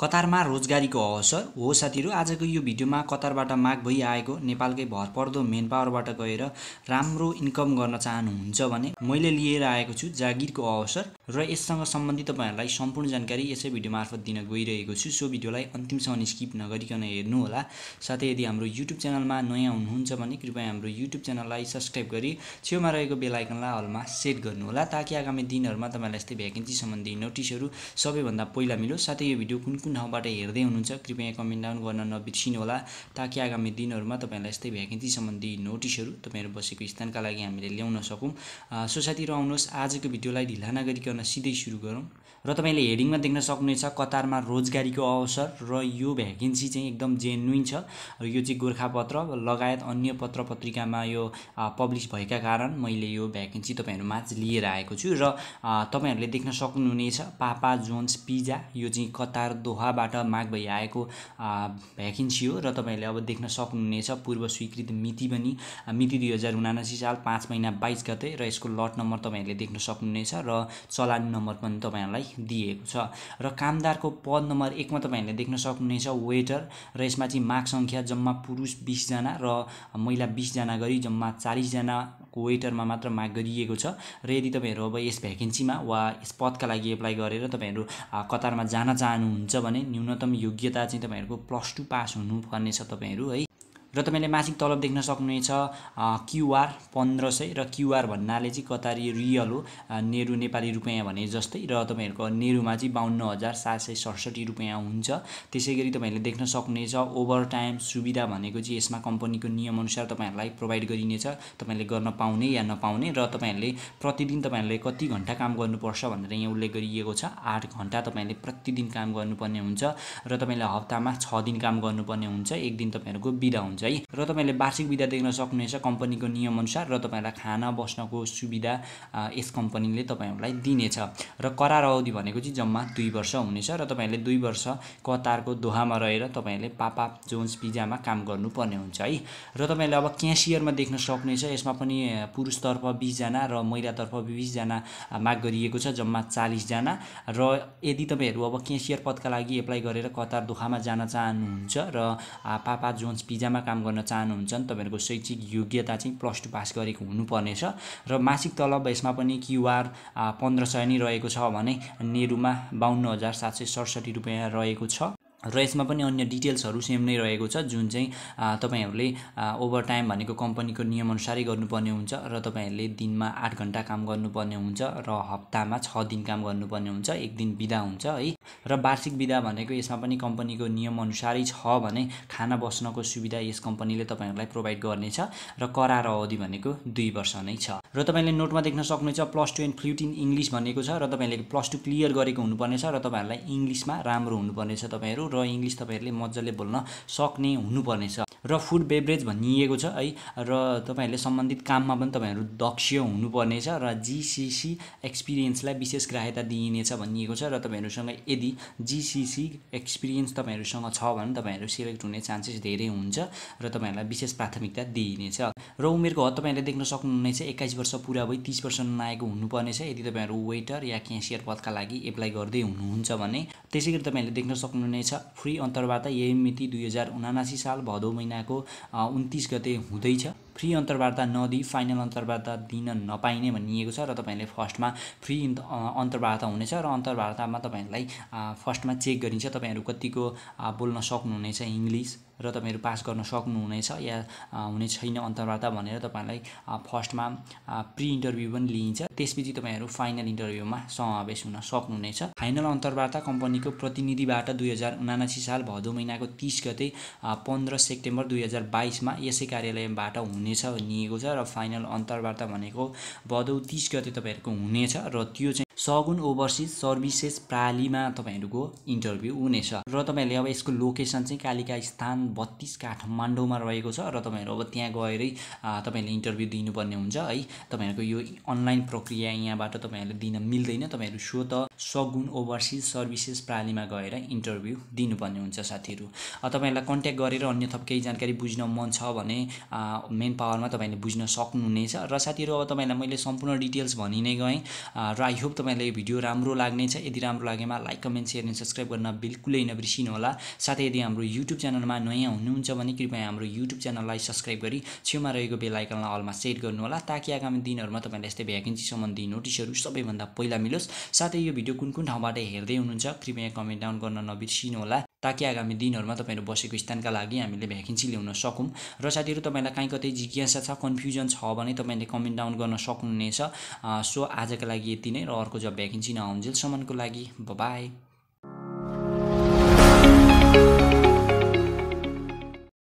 कतारमा रोजगारीको अवसर हो साथीहरू आजको यो भिडियोमा कतारबाट माग भइआएको नेपालकै भरपर्दो मेन पावरबाट गएर राम्रो इन्कम गर्न चाहनुहुन्छ भने मैले लिएर आएको छु जागिरको अवसर र यससँग सम्बन्धित तपाईँहरूलाई सम्पूर्ण जानकारी यसै भिडियो मार्फत दिन गइरहेको छु सो भिडियोलाई अन्तिमसम्म स्किप नगरिकन हेर्नुहोला साथै यदि हाम्रो युट्युब च्यानलमा नयाँ हुनुहुन्छ भने कृपया हाम्रो युट्युब च्यानललाई सब्सक्राइब गरी छेउमा रहेको बेलायकनलाई हलमा सेट गर्नुहोला ताकि आगामी दिनहरूमा तपाईँलाई यस्तै भ्याकेन्सी सम्बन्धी नोटिसहरू सबैभन्दा पहिला मिलो साथै यो भिडियो कुन कुन कुन ठाउँबाट हेर्दै हुनुहुन्छ कृपया कमेन्ट डाउन गर्न नबिर्सिनु होला ताकि आगामी दिनहरूमा तपाईँहरूलाई यस्तै भ्याकेन्सी सम्बन्धी नोटिसहरू तपाईँहरू बसेको स्थानका लागि हामीले ल्याउन सकौँ सो साथीहरू आउनुहोस् आजको भिडियोलाई ढिला नगरिकन सिधै सुरु गरौँ र तपाईँले हेडिङमा देख्न सक्नुहुनेछ कतारमा रोजगारीको अवसर र यो भ्याकेन्सी चाहिँ एकदम जेन्युन छ र यो चाहिँ गोर्खापत्र लगायत अन्य पत्र पत्रिकामा यो पब्लिस भएका कारण मैले यो भ्याकेन्सी तपाईँहरू माझ लिएर आएको छु र तपाईँहरूले देख्न सक्नुहुनेछ पापा जोन्स पिजा यो चाहिँ कतार दोह फोहाबाट माग भइआएको भ्याकेन्सी हो र तपाईँहरूले अब देख्न सक्नुहुनेछ पूर्व स्वीकृत मिति पनि मिति दुई हजार उनासी साल पाँच महिना बाइस गते र यसको लट नम्बर तपाईँहरूले देख्न सक्नुहुनेछ र चलान नम्बर पनि तपाईँहरूलाई दिएको छ र कामदारको पद नम्बर एकमा तपाईँहरूले देख्न सक्नुहुनेछ वेटर र यसमा चाहिँ माग सङ्ख्या जम्मा पुरुष बिसजना र महिला बिसजना गरी जम्मा चालिसजना वेटरमा मात्र माग गरिएको छ र यदि तपाईँहरू अब यस भ्याकेन्सीमा वा यस पदका लागि एप्लाई गरेर तपाईँहरू कतारमा जान चाहनुहुन्छ भने न्यूनतम योग्यता चाहिँ तपाईँहरूको प्लस टू पास हुनुपर्नेछ तपाईँहरू है र तपाईँले मासिक तलब देख्न सक्नुहुनेछ क्युआर पन्ध्र सय र क्युआर भन्नाले चाहिँ कतारी रियल हो नेहरू नेपाली रुपियाँ भने जस्तै र तपाईँहरूको नेहरूमा चाहिँ बाहन्न हजार सात सय सडसठी रुपियाँ हुन्छ त्यसै गरी तपाईँहरूले देख्न सक्नुहुनेछ ओभर टाइम सुविधा भनेको चाहिँ यसमा कम्पनीको नियमअनुसार तपाईँहरूलाई प्रोभाइड गरिनेछ तपाईँले गर्न पाउने या नपाउने र तपाईँहरूले प्रतिदिन तपाईँहरूले कति घन्टा काम गर्नुपर्छ भनेर यहाँ उल्लेख गरिएको छ आठ घन्टा तपाईँहरूले प्रतिदिन काम गर्नुपर्ने हुन्छ र तपाईँले हप्तामा छ दिन काम गर्नुपर्ने हुन्छ एक दिन तपाईँहरूको बिदा हुन्छ हुन्छ है र तपाईँले वार्षिक विधा देख्न सक्नुहुन्छ कम्पनीको नियमअनुसार र तपाईँहरूलाई खाना बस्नको सुविधा यस कम्पनीले तपाईँहरूलाई दिनेछ र करार अवधि भनेको चाहिँ जम्मा दुई वर्ष हुनेछ र तपाईँहरूले दुई वर्ष कतारको दोहामा रहेर तपाईँहरूले पापा जोन्स पिजामा काम गर्नुपर्ने हुन्छ है र तपाईँले अब क्यासियरमा देख्न सक्नुहुन्छ यसमा पनि पुरुषतर्फ बिसजना र महिलातर्फ बिसजना माग गरिएको छ जम्मा चालिसजना र यदि तपाईँहरू अब क्यासियर पदका लागि एप्लाई गरेर कतार दोहामा जान चाहनुहुन्छ र पापा जोन्स पिजामा काम गर्न चाहनुहुन्छ भने तपाईँहरूको शैक्षिक योग्यता चाहिँ प्लस टू पास गरेको हुनुपर्नेछ र मासिक तलब यसमा पनि क्युआर पन्ध्र सय नै रहेको छ भने नेहरूमा बाहन्न हजार सात सय सडसठी रुपियाँ रहेको छ र यसमा पनि अन्य डिटेल्सहरू सेम नै रहेको छ जुन चाहिँ तपाईँहरूले ओभर टाइम भनेको कम्पनीको नियमअनुसारै गर्नुपर्ने हुन्छ र तपाईँहरूले दिनमा आठ घन्टा काम गर्नुपर्ने हुन्छ र हप्तामा छ दिन काम गर्नुपर्ने हुन्छ एक दिन बिदा हुन्छ है र वार्षिक बिदा भनेको यसमा पनि कम्पनीको नियमअनुसारै छ भने खाना बस्नको सुविधा यस कम्पनीले तपाईँहरूलाई प्रोभाइड गर्नेछ र करार अवधि भनेको दुई वर्ष नै छ र तपाईँले नोटमा देख्न सक्नुहुन्छ plus two and flute in English भनेको छ र तपाईँले प्लस टू क्लियर गरेको हुनुपर्नेछ र तपाईँहरूलाई इङ्ग्लिसमा राम्रो हुनुपर्नेछ तपाईँहरू र इङ्ग्लिस तपाईँहरूले मजाले बोल्न सक्ने हुनुपर्नेछ र फुड बेभरेज भनिएको छ है र तपाईँहरूले सम्बन्धित काममा पनि तपाईँहरू दक्ष हुनुपर्नेछ र जिसिसी एक्सपिरियन्सलाई विशेष ग्राह्यता दिइनेछ भनिएको छ र तपाईँहरूसँग यदि जिसिसी एक्सपिरियन्स तपाईँहरूसँग छ भने तपाईँहरू सिलेक्ट हुने चान्सेस धेरै हुन्छ र तपाईँहरूलाई विशेष प्राथमिकता दिइनेछ र उमेरको हद तपाईँहरूले देख्न सक्नुहुनेछ एक्काइस वर्ष पुरा भई तिस वर्ष नआएको हुनुपर्नेछ यदि तपाईँहरू वेटर या क्यासियर पदका लागि एप्लाई गर्दै हुनुहुन्छ भने त्यसै गरी तपाईँहरूले देख्न सक्नुहुनेछ फ्री अन्तर्वार्ता यही मिति दुई हजार उनासी साल भदौ महिना महिनाको उन्तिस गते हुँदैछ फ्री अन्तर्वार्ता नदिई फाइनल अन्तर्वार्ता दिन नपाइने भनिएको छ र तपाईँहरूले फर्स्टमा फ्री अन्तर्वार्ता हुनेछ र अन्तर्वार्तामा तपाईँहरूलाई फर्स्टमा चेक गरिन्छ तपाईँहरू कतिको बोल्न सक्नुहुनेछ इङ्ग्लिस र तपाईँहरू पास गर्न सक्नुहुनेछ या हुने छैन अन्तर्वार्ता भनेर तपाईँहरूलाई फर्स्टमा प्रि इन्टरभ्यू पनि लिइन्छ त्यसपछि तपाईँहरू फाइनल इन्टरभ्यूमा समावेश हुन सक्नुहुनेछ फाइनल अन्तर्वार्ता कम्पनीको प्रतिनिधिबाट दुई हजार उनासी साल भदौ महिनाको तिस गते पन्ध्र सेप्टेम्बर दुई हजार बाइसमा यसै कार्यालयबाट हुनेछ भनिएको छ र फाइनल अन्तर्वार्ता भनेको भदौ तिस गते तपाईँहरूको हुनेछ र त्यो चाहिँ सगुन ओभरसिज सर्भिसेस प्रालीमा तपाईँहरूको इन्टरभ्यू हुनेछ र तपाईँहरूले अब यसको लोकेसन चाहिँ कालिका स्थान बत्तिस काठमाडौँमा रहेको छ र तपाईँहरू अब त्यहाँ गएरै तपाईँहरूले इन्टरभ्यू दिनुपर्ने हुन्छ है तपाईँहरूको यो अनलाइन प्रक्रिया यहाँबाट तपाईँहरूले दिन मिल्दैन तपाईँहरू सो त सगुन ओभरसिज सर्भिसेस प्रालीमा गएर इन्टरभ्यू दिनुपर्ने हुन्छ साथीहरू तपाईँहरूलाई कन्ट्याक्ट गरेर अन्य थप केही जानकारी बुझ्न मन छ भने मेन पावरमा तपाईँहरूले बुझ्न सक्नुहुनेछ र साथीहरू अब तपाईँहरूलाई मैले सम्पूर्ण डिटेल्स भनि नै गएँ र आई होप तपाईँहरूले तपाईँलाई यो भिडियो राम्रो लाग्ने छ यदि राम्रो लागेमा like comment share and subscribe गर्न बिल्कुलै होला साथै यदि हाम्रो युट्युब च्यानलमा नयाँ हुनुहुन्छ भने कृपया हाम्रो युट्युब च्यानललाई सब्सक्राइब गरी छेउमा रहेको बेलायकनलाई अलमा सेट गर्नुहोला ताकि आगामी दिनहरूमा तपाईँलाई यस्तै भ्याकेन्सी सम्बन्धी नोटिसहरू सबैभन्दा पहिला मिलोस् साथै यो भिडियो कुन कुन ठाउँबाट हेर्दै हुनुहुन्छ कृपया कमेन्ट डाउन गर्न नबिर्सिनु होला ताकि आगामी दिनहरूमा तपाईँहरू बसेको स्थानका लागि हामीले भ्याकेन्सी ल्याउन सकौँ र साथीहरू तपाईँलाई काहीँ कतै जिज्ञासा छ कन्फ्युजन छ भने तपाईँले कमेन्ट डाउन गर्न सक्नुहुनेछ सो आजका लागि यति नै र अर्को जब भ्याकेन्सी नआउन्जेलसम्मको लागि बाई